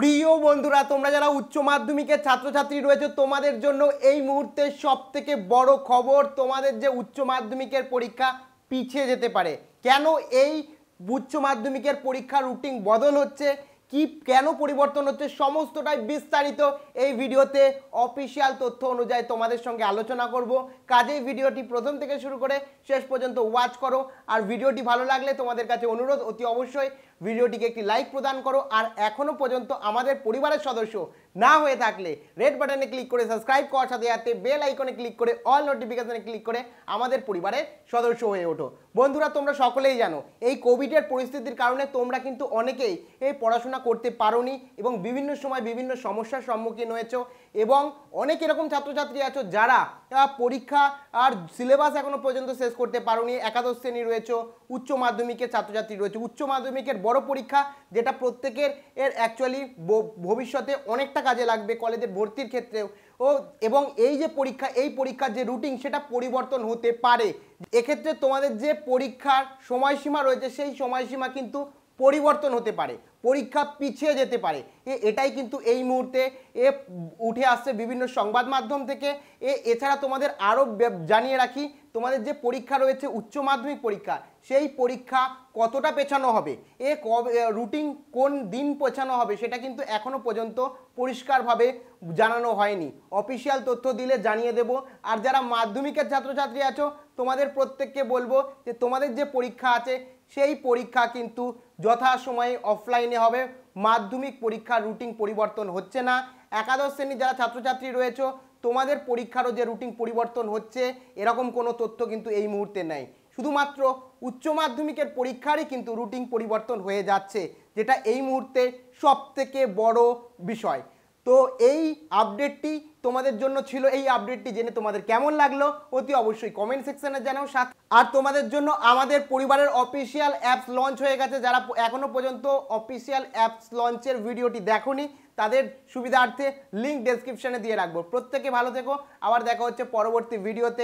প্রিয় বন্ধুরা তোমরা যারা উচ্চ মাধ্যমিকের ছাত্রছাত্রী রয়েছে তোমাদের জন্য এই মুহূর্তে সব থেকে বড় খবর তোমাদের যে উচ্চ মাধ্যমিকের পরীক্ষা পিছিয়ে যেতে পারে কেন এই উচ্চ মাধ্যমিকের পরীক্ষা রুটিন বদল হচ্ছে কি কেন পরিবর্তন হচ্ছে সমস্তটাই বিস্তারিত এই ভিডিওতে অফিসিয়াল তথ্য অনুযায়ী তোমাদের সঙ্গে আলোচনা করব কাজেই ভিডিওটি প্রথম থেকে শুরু করে শেষ পর্যন্ত ওয়াচ করো আর ভিডিওটি ভালো লাগলে তোমাদের কাছে অনুরোধ অতি অবশ্যই ভিডিওটিকে একটি লাইক প্রদান করো আর এখনও পর্যন্ত আমাদের পরিবারের সদস্য না হয়ে থাকলে রেড বাটনে ক্লিক করে সাবস্ক্রাইব করার সাথে সাথে বেল আইকনে ক্লিক করে অল নোটিফিকেশানে ক্লিক করে আমাদের পরিবারের সদস্য হয়ে ওঠো বন্ধুরা তোমরা সকলেই জানো এই কোভিডের পরিস্থিতির কারণে তোমরা কিন্তু অনেকেই এই পড়াশোনা করতে পারো এবং বিভিন্ন সময় বিভিন্ন সমস্যার সম্মুখীন হয়েছ এবং অনেক এরকম ছাত্রছাত্রী আছো যারা পরীক্ষা আর সিলেবাস এখনো পর্যন্ত শেষ করতে পারো নি একাদশ শ্রেণী রয়েছে উচ্চ মাধ্যমিকের ছাত্রছাত্রী রয়েছে উচ্চ মাধ্যমিকের বড় পরীক্ষা যেটা প্রত্যেকের এর অ্যাকচুয়ালি ভবিষ্যতে অনেকটা কাজে লাগবে কলেজে ভর্তির ক্ষেত্রেও ও এবং এই যে পরীক্ষা এই পরীক্ষার যে রুটিন সেটা পরিবর্তন হতে পারে এক্ষেত্রে তোমাদের যে পরীক্ষার সময়সীমা রয়েছে সেই সময়সীমা কিন্তু পরিবর্তন হতে পারে পরীক্ষা পিছিয়ে যেতে পারে এটাই কিন্তু এই মুহূর্তে এ উঠে আসছে বিভিন্ন সংবাদ মাধ্যম থেকে এ এছাড়া তোমাদের আরও জানিয়ে রাখি তোমাদের যে পরীক্ষা রয়েছে উচ্চ মাধ্যমিক পরীক্ষা সেই পরীক্ষা কতটা পেছানো হবে এ কবে রুটিন কোন দিন পেছানো হবে সেটা কিন্তু এখনও পর্যন্ত পরিষ্কারভাবে জানানো হয়নি অফিসিয়াল তথ্য দিলে জানিয়ে দেব আর যারা মাধ্যমিকের ছাত্রছাত্রী আছো তোমাদের প্রত্যেককে বলবো যে তোমাদের যে পরীক্ষা আছে সেই পরীক্ষা কিন্তু যথাসময়ে অফলাইনে হবে মাধ্যমিক পরীক্ষার রুটিন পরিবর্তন হচ্ছে না একাদশ শ্রেণীর যারা ছাত্রছাত্রী রয়েছে তোমাদের পরীক্ষারও যে রুটিন পরিবর্তন হচ্ছে এরকম কোনো তথ্য কিন্তু এই মুহূর্তে নাই শুধুমাত্র উচ্চ মাধ্যমিকের পরীক্ষারই কিন্তু রুটিন পরিবর্তন হয়ে যাচ্ছে যেটা এই মুহূর্তে সবথেকে বড় বিষয় তো এই আপডেটটি তোমাদের জন্য ছিল এই আপডেটটি জেনে তোমাদের কেমন লাগলো অতি অবশ্যই কমেন্ট সেকশানে জানাও সাথে আর তোমাদের জন্য আমাদের পরিবারের অফিসিয়াল অ্যাপস লঞ্চ হয়ে গেছে যারা এখনও পর্যন্ত অফিসিয়াল অ্যাপস লঞ্চের ভিডিওটি দেখোনি তাদের সুবিধার্থে লিঙ্ক ডেসক্রিপশানে দিয়ে রাখবো প্রত্যেকে ভালো থেকো আবার দেখা হচ্ছে পরবর্তী ভিডিওতে